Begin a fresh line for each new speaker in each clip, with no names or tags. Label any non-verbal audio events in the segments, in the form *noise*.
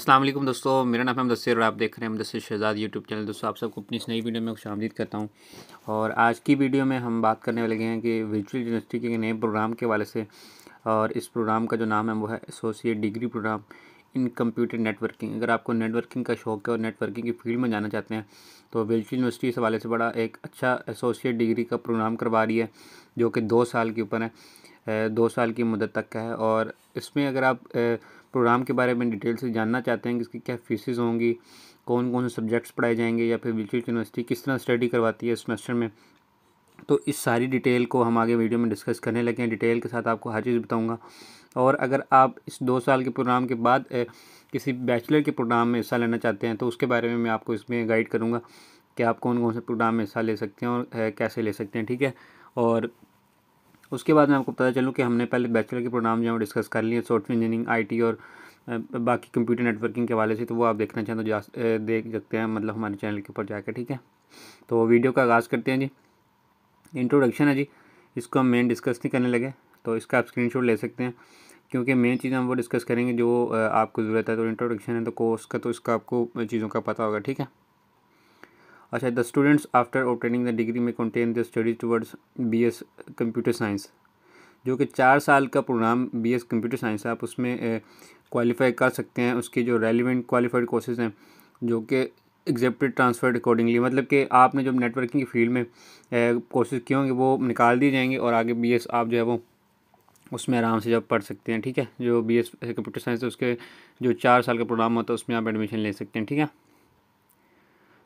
असलम दोस्तों मेरा नाम है मुदसर और आप देख रहे हैं मुदसर शहजाद यूट्यूब चैनल दोस्तों आप सबको अपनी इस नई वीडियो में खुश आमदीद करता हूँ और आज की वीडियो में हम बात करने वाले हैं कि विजुअल यूनिवर्सिटी के नए प्रोग्राम के वाले से और इस प्रोग्राम का जो नाम है वो है associate degree programme in computer networking अगर आपको नेटवर्किंग का शौक है और नेटवर्किंग की फील्ड में जाना चाहते हैं तो विजुअल यूनिवर्सिटी इस हवाले से बड़ा एक अच्छा एसोसिएट डिग्री का प्रोग्राम करवा रही है जो कि दो साल के ऊपर है दो साल की मुदत तक का है और इसमें अगर आप प्रोग्राम के बारे में डिटेल से जानना चाहते हैं कि इसकी क्या फीसेज होंगी कौन कौन से सब्जेक्ट्स पढ़ाए जाएंगे या फिर विल्चिट यूनिवर्सिटी किस तरह स्टडी करवाती है सेमेस्टर में तो इस सारी डिटेल को हम आगे वीडियो में डिस्कस करने लगे हैं डिटेल के साथ आपको हर चीज़ बताऊँगा और अगर आप इस दो साल के प्रोग्राम के बाद किसी बैचलर के प्रोग्राम में हिस्सा लेना चाहते हैं तो उसके बारे में मैं आपको इसमें गाइड करूँगा कि आप कौन कौन से प्रोग्राम में हिस्सा ले सकते हैं और कैसे ले सकते हैं ठीक है और उसके बाद मैं आपको पता चलूँ कि हमने पहले बैचलर के प्रोग्राम जो डिस्कस कर लिए सॉफ्टवेयर इंजीनियरिंग आई और बाकी कंप्यूटर नेटवर्किंग के वाले से तो वो आप देखना चाहें तो जा देख सकते हैं मतलब हमारे चैनल के ऊपर जाकर ठीक है तो वीडियो का आगाज़ करते हैं जी इंट्रोडक्शन है जी इसको हम मेन डिस्कस नहीं करने लगे तो इसका आप स्क्रीनशॉट ले सकते हैं क्योंकि मेन चीज़ हम वो डिस्कस करेंगे जो आपको ज़रूरत है तो इंट्रोडक्शन है तो कोर्स का तो इसका आपको चीज़ों का पता होगा ठीक है अच्छा the students after obtaining the degree may continue the studies towards B S computer science जो कि चार साल का programme B S computer science है आप उसमें क्वालिफाई कर सकते हैं उसके जो रेलिवेंट क्वालिफाइड कोर्सेज हैं जो कि एग्जेप्टेड ट्रांसफर्ड अकॉर्डिंगली मतलब कि आपने जो नेटवर्किंग की फील्ड में कोर्सेज किए होंगे वो निकाल दिए जाएंगे और आगे बी एस आप जो है वो उसमें आराम से जब पढ़ सकते हैं ठीक है जो बी एस कंप्यूटर साइंस है उसके जो चार साल का प्रोग्राम होता है उसमें आप एडमिशन ले सकते हैं ठीक है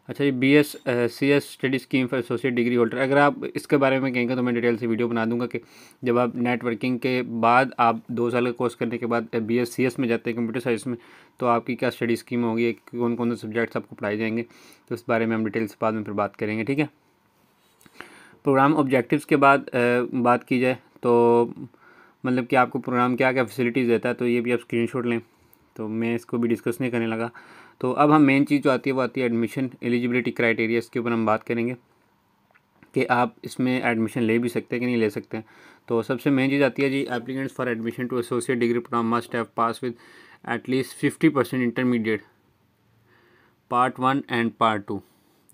अच्छा जी B S C S study scheme for associate degree holder अगर आप इसके बारे में कहेंगे तो मैं डिटेल से वीडियो बना दूंगा कि जब आप नेटवर्किंग के बाद आप दो साल का कोर्स करने के बाद बी एस सी एस में जाते हैं कंप्यूटर साइंस में तो आपकी क्या स्टडी स्कीम होगी कौन कौन से सब्जेक्ट्स आपको पढ़ाए जाएंगे तो इस बारे में हम डिटेल से बाद में फिर बात करेंगे ठीक है प्रोग्राम ऑब्जेक्टिवस के बाद बात की जाए तो मतलब कि आपको प्रोग्राम क्या क्या फैसिलिटीज़ देता है तो ये भी आप स्क्रीन लें तो मैं इसको भी डिस्कस नहीं करने लगा तो अब हम मेन चीज़ जो आती है वो आती है एडमिशन एलिजिबिलिटी क्राइटेरिया इसके ऊपर हम बात करेंगे कि आप इसमें एडमिशन ले भी सकते हैं कि नहीं ले सकते हैं तो सबसे मेन चीज़ आती है जी applicants for admission to associate degree programme must have pass with at least fifty percent intermediate part one and part two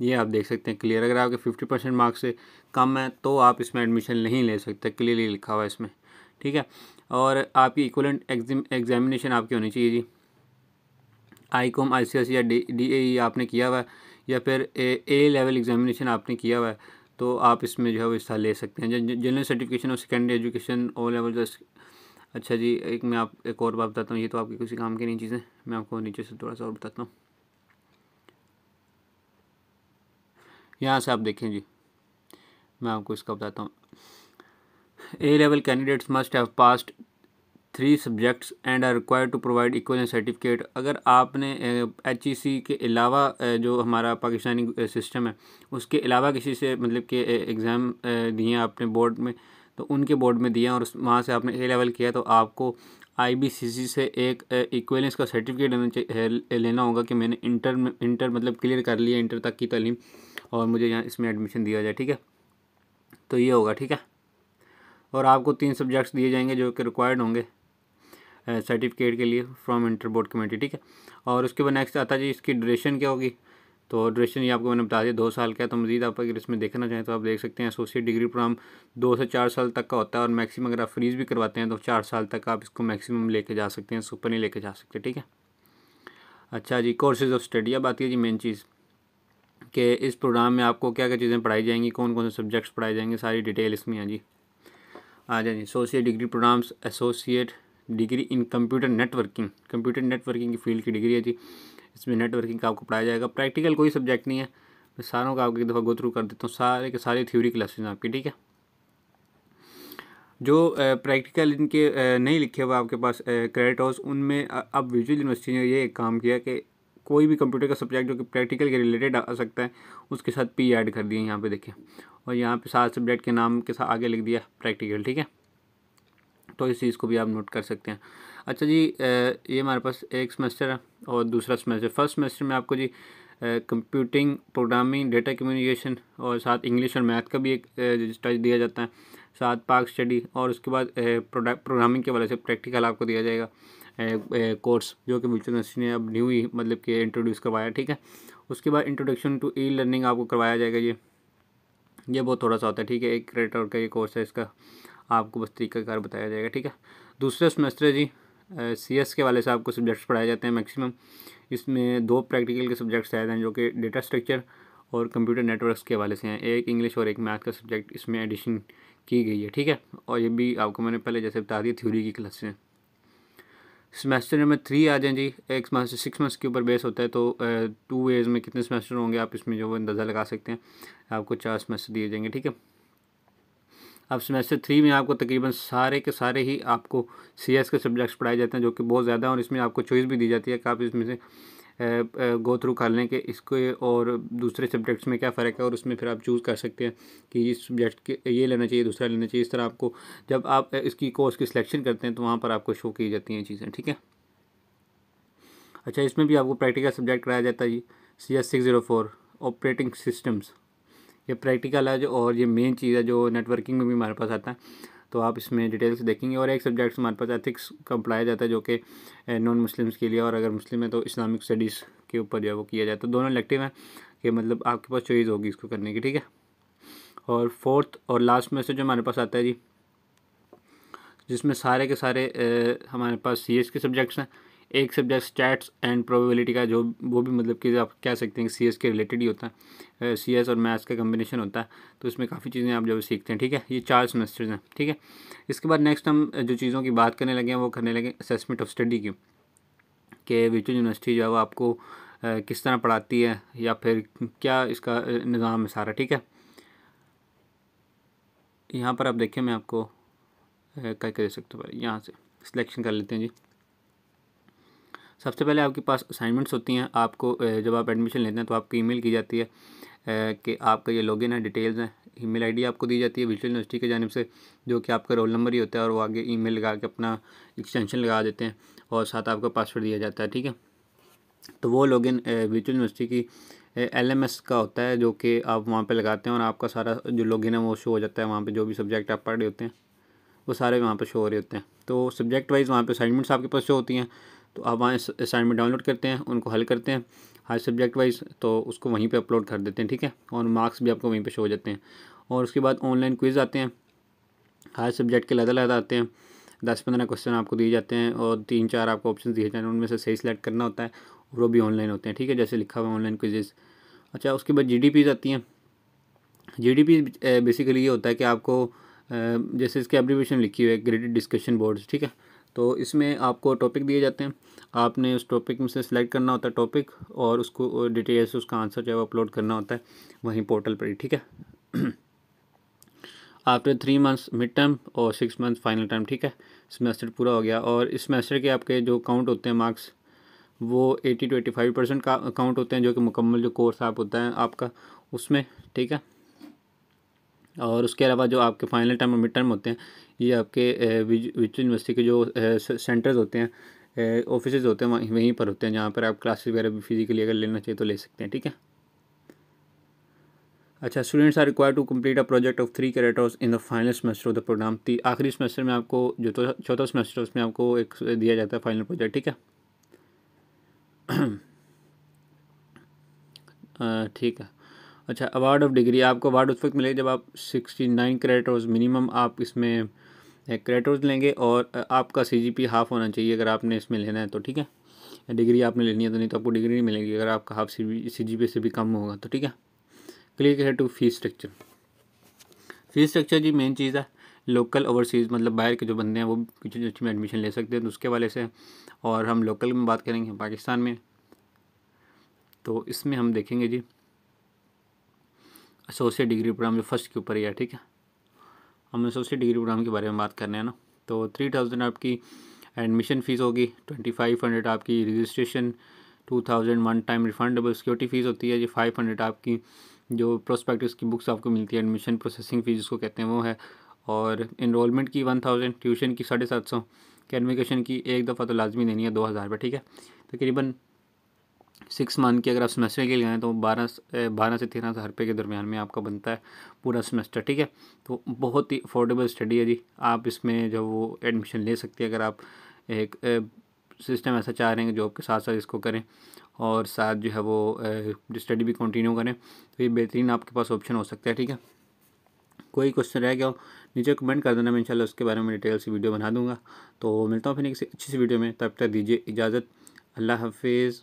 ये आप देख सकते हैं क्लियर अगर आपके फिफ्टी परसेंट मार्क्स से कम है तो आप इसमें एडमिशन नहीं ले सकते क्लियरली लिखा हुआ है इसमें ठीक है और आपकी इक्वलेंट एग्जामिनेशन आपकी होनी चाहिए जी I com I C S या डी डी ए आपने किया हुआ है या फिर ए लेवल एग्जामिनेशन आपने किया हुआ है तो आप इसमें जो है वो हिस्सा ले सकते हैं जनरल सर्टिफिकेशन और सेकेंडरी एजुकेशन ओ लेवल अच्छा जी एक मैं आप एक और बात बताता हूँ ये तो आपके किसी काम की नहीं चीज़ें मैं आपको नीचे से थोड़ा सा और बताता हूँ यहाँ से आप देखें जी मैं आपको इसका बताता हूँ A level candidates must have passed three subjects and are required to provide equal certificate अगर आपने एच ई सी के अलावा जो हमारा पाकिस्तानी सिस्टम है उसके अलावा किसी से मतलब कि एग्ज़ाम दिए आपने बोर्ड में तो उनके बोर्ड में दिया और वहाँ से आपने ए लेवल किया तो आपको आई बी सी सी से एक इक्वेलेंस का सर्टिफिकेट लेना लेना होगा कि मैंने इंटर में इंटर मतलब क्लियर कर लिया इंटर तक की तलीम और मुझे यहाँ इसमें एडमिशन दिया जाए ठीक है तो ये होगा ठीक है और आपको तीन सब्जेक्ट्स दिए जाएंगे जो कि रिक्वायर्ड होंगे सर्टिफिकेट के लिए फ्रॉम इंटर बोर्ड कमेटी ठीक है और उसके बाद नेक्स्ट आता जी इसकी ड्यूरेशन क्या होगी तो ड्यूरेशन ये आपको मैंने बता दिया दो साल का है तो मजीद आप अगर इसमें देखना चाहें तो आप देख सकते हैं एसोसिएट डिग्री प्रोग्राम दो से चार साल तक का होता है और मैक्सिमम अगर आप फ्रीज भी करवाते हैं तो चार साल तक आप इसको मैक्सिमम लेके जा सकते हैं सुपर नहीं लेके जा सकते ठीक है अच्छा जी कोर्सेज ऑफ स्टडी अब आती है जी मेन चीज़ कि इस प्रोग्राम में आपको क्या क्या चीज़ें पढ़ाई जाएंगी कौन कौन से सब्जेक्ट्स पढ़ाए जाएंगे सारी डिटेल इसमें हैं जी आ जाए जी associate degree programmes associate degree in computer networking computer networking की फील्ड की डिग्री है जी इसमें नेटवर्किंग का आपको पढ़ाया जाएगा प्रैक्टिकल कोई सब्जेक्ट नहीं है मैं सारों का आपको एक दफ़ा गो थ्रू कर देता हूँ सारे के सारे थ्योरी क्लासेज आपकी ठीक है जो प्रैक्टिकल इनके नहीं लिखे हुए आपके पास क्रेडिट हाउस उनमें अब विजुअल यूनिवर्सिटी ने ये काम किया कि कोई भी कंप्यूटर का सब्जेक्ट जो कि प्रैक्टिकल के रिलेटेड आ सकता है उसके साथ पी ऐड कर दिए यहाँ पे देखें और यहाँ पे सात सब्जेक्ट के नाम के साथ आगे लिख दिया प्रैक्टिकल ठीक है तो इस चीज़ को भी आप नोट कर सकते हैं अच्छा जी ये हमारे पास एक सेमेस्टर है और दूसरा सेमेस्टर फर्स्ट सेमेस्टर में आपको जी कंप्यूटिंग प्रोग्रामिंग डेटा कम्युनिकेशन और साथ इंग्लिश और मैथ का भी एक टच दिया जाता है साथ पार्क स्टडी और उसके बाद प्रोग्रामिंग के वाले से प्रैक्टिकल आपको दिया जाएगा कोर्स जो कि म्यूचुअल यूनिवर्सिटी ने अब न्यू ही मतलब कि इंट्रोड्यूस करवाया ठीक है उसके बाद इंट्रोडक्शन टू ई लर्निंग आपको करवाया जाएगा ये ये बहुत थोड़ा सा होता है ठीक है एक क्रेडिट और का ये कोर्स है इसका आपको बस तरीकाकार बताया जाएगा ठीक है दूसरा सेमेस्टर जी सी एस के वाले से आपको सब्जेक्ट्स पढ़ाए जाते हैं मैक्सिमम इसमें दो प्रैक्टिकल के सब्जेक्ट्स आए हैं जो कि डेटा स्ट्रक्चर और कंप्यूटर नेटवर्क्स के वाले से हैं एक इंग्लिश और एक मैथ का सब्जेक्ट इसमें एडिशन की गई है ठीक है और ये भी आपको मैंने पहले जैसे बता दिया थ्योरी की क्लास से सेमेस्टर नंबर थ्री आ जाएँ जी एक सेमेस्टर सिक्स मंथ्स के ऊपर बेस होता है तो टू ईयर्स में कितने सेमेस्टर होंगे आप इसमें जो अंदाज़ा लगा सकते हैं आपको चार सेमेस्टर दिए जाएंगे ठीक है अब सेमेस्टर थ्री में आपको तकरीबन सारे के सारे ही आपको सी के सब्जेक्ट्स पढ़ाए जाते हैं जो कि बहुत ज़्यादा और इसमें आपको चॉइस भी दी जाती है कि आप इसमें से गो थ्रू कर लें कि इसको और दूसरे सब्जेक्ट्स में क्या फ़र्क है और उसमें फिर आप चूज़ कर सकते हैं कि इस सब्जेक्ट के ये लेना चाहिए दूसरा लेना चाहिए इस तरह आपको जब आप इसकी कोर्स की सिलेक्शन करते हैं तो वहाँ पर आपको शो की जाती हैं चीज़ें ठीक है अच्छा इसमें भी आपको प्रैक्टिकल सब्जेक्ट कराया जाता है जी C S six zero four operating systems ये प्रैक्टिकल है जो और ये मेन चीज़ है जो नेटवर्किंग में भी हमारे पास आता है तो आप इसमें डिटेल्स देखेंगे और एक सब्जेक्ट हमारे पास एथिक्स का पढ़ाया जाता है जो कि नॉन मुस्लिम्स के लिए और अगर मुस्लिम है तो इस्लामिक स्टडीज़ के ऊपर जो है वो किया जाता है दोनों इलेक्टिव हैं कि मतलब आपके पास चॉइस होगी इसको करने की ठीक है और फोर्थ और लास्ट में से जो हमारे पास आता है जी जिसमें सारे के सारे ए, हमारे पास सी के सब्जेक्ट्स हैं एक सब्जेक्ट स्टैट्स एंड प्रोबेबिलिटी का जो वो भी मतलब कि आप कह सकते हैं सी एस के रिलेटेड ही होता है सी एस और मैथ्स का कम्बिनेशन होता है तो इसमें काफ़ी चीज़ें आप जब सीखते हैं ठीक है ये चार सेमेस्टर्स हैं ठीक है इसके बाद नेक्स्ट हम जो चीज़ों की बात करने लगे हैं वो करने लगे असेसमेंट ऑफ स्टडी की कि विचुअल यूनिवर्सिटी जो है वो आपको किस तरह पढ़ाती है या फिर क्या इसका निज़ाम है सारा ठीक है यहाँ पर आप देखें मैं आपको क्या कर सकता हूँ यहाँ से सिलेक्शन कर लेते हैं जी सबसे पहले आपके पास असाइनमेंट्स होती हैं आपको जब आप एडमिशन लेते हैं तो आपको ईमेल की जाती है कि आपका ये लॉगिन है डिटेल्स हैं ईमेल आईडी आपको दी जाती है विजुअल यूनिवर्सिटी की जानब से जो कि आपका रोल नंबर ही होता है और वो आगे ईमेल लगा के अपना एक्सटेंशन लगा देते हैं और साथ आपका पासवर्ड दिया जाता है ठीक है तो वो लॉगिन विजुअल यूनिवर्सिटी की एल एम एस का होता है जो कि आप वहाँ पर लगाते हैं और आपका सारा जो लॉगिन है वो शो हो जाता है वहाँ पर जो भी सब्जेक्ट आप पढ़ रहे होते हैं वो सारे वहाँ पर शो हो रहे होते हैं तो सब्जेक्ट वाइज़ वहाँ पर असाइनमेंट्स आपके पास शो होती हैं तो आप वहाँ असाइनमेंट डाउनलोड करते हैं उनको हल करते हैं हर सब्जेक्ट वाइज तो उसको वहीं पे अपलोड कर देते हैं ठीक है और मार्क्स भी आपको वहीं पे शो हो जाते हैं और उसके बाद ऑनलाइन क्विज़ आते हैं हर सब्जेक्ट के अलग अलग आते हैं दस पंद्रह क्वेश्चन आपको दिए जाते हैं और तीन चार आपको ऑप्शन दिए जाते हैं उनमें से सही सिलेक्ट करना होता है वो भी ऑनलाइन होते हैं ठीक है जैसे लिखा हुआ ऑनलाइन क्विजेज़ अच्छा उसके बाद जी आती हैं जी बेसिकली ये होता है कि आपको जैसे इसके एप्लीकेशन लिखी हुई है ग्रेडेड डिस्कशन बोर्ड्स ठीक है तो इसमें आपको टॉपिक दिए जाते हैं आपने उस टॉपिक में से सिलेक्ट करना होता है टॉपिक और उसको डिटेल से उसका आंसर जो है अपलोड करना होता है वहीं पोर्टल पर ही ठीक है after three months mid term और सिक्स मंथ फाइनल टर्म ठीक है सेमेस्टर पूरा हो गया और इस सेमेस्टर के आपके जो काउंट होते हैं मार्क्स वो eighty to eighty five percent का काउंट होते हैं जो कि मुकम्मल जो कोर्स आप होता है आपका उसमें ठीक है और उसके अलावा जो आपके फाइनल टर्म और मिड टर्म होते हैं ये आपके विच यूनिवर्सिटी के जो सेंटर्स होते हैं ऑफिस होते हैं वहीं वहीं पर होते हैं जहाँ पर आप क्लासेस वगैरह भी फिजिकली अगर लेना चाहिए तो ले सकते हैं ठीक है अच्छा students are require to complete a project of three credits in the final semester of the programme आखिरी सेमेस्टर में आपको जो तो चौथा सेमेस्टर उसमें आपको एक दिया जाता है फाइनल प्रोजेक्ट ठीक है *clears throat* ठीक है अच्छा अवार्ड ऑफ डिग्री आपको अवार्ड उस वक्त मिलेगा जब आप सिक्सटी नाइन क्रेडिटर्स मिनिमम आप इसमें क्रेडिटर्स eh, लेंगे और eh, आपका सी जी पी हाफ़ होना चाहिए अगर आपने इसमें लेना है तो ठीक है डिग्री आपने लेनी है तो नहीं तो आपको डिग्री नहीं मिलेगी अगर आपका हाफ सी जी से भी कम होगा तो ठीक है क्लियर है to fees structure fees structure जी मेन चीज़ है लोकल ओवरसीज़ मतलब बाहर के जो बंदे हैं वो कुछ यूनिवर्सिटी में एडमिशन ले सकते हैं तो उसके वाले से और हम लोकल में बात करेंगे पाकिस्तान में तो इसमें हम देखेंगे जी एसोसिएट डिग्री प्रोग्राम जो फर्स्ट के ऊपर ही है ठीक है हम एसोसिएट डिग्री प्रोग्राम के बारे में बात रहे हैं ना तो थ्री थाउजेंड आपकी एडमिशन फ़ीस होगी ट्वेंटी फाइव हंड्रेड आपकी registration two thousand one time refundable security fees होती है ये फाइव हंड्रेड आपकी जो प्रोस्पेक्ट की बुक्स आपको मिलती है एडमिशन प्रोसेसिंग फ़ीस जिसको कहते हैं वो है और इनरोलमेंट की वन थाउजेंड ट्यूशन की साढ़े सात सौ कैनविकेशन की एक दफ़ा तो लाजमी देनी है दो हज़ार रुपये ठीक है तकरीबन सिक्स मंथ की अगर आप सेमेस्टर के लिए गए तो बारह बारह से तेरह हज़ार रुपये के दरमियान में आपका बनता है पूरा सेमेस्टर ठीक है तो बहुत ही अफोर्डेबल स्टडी है जी आप इसमें जो वो एडमिशन ले सकते हैं अगर आप एक सिस्टम ऐसा चाह रहे हैं जॉब के साथ साथ इसको करें और साथ जो है वो स्टडी भी कंटिन्यू करें तो ये बेहतरीन आपके पास ऑप्शन हो सकता है ठीक है कोई क्वेश्चन रह गया हो नीचे कमेंट कर देना मैं इंशाल्लाह उसके बारे में डिटेल से वीडियो बना दूंगा तो मिलता हूँ फिर किसी अच्छी सी वीडियो में तब तक दीजिए इजाज़त अल्लाह हाफिज़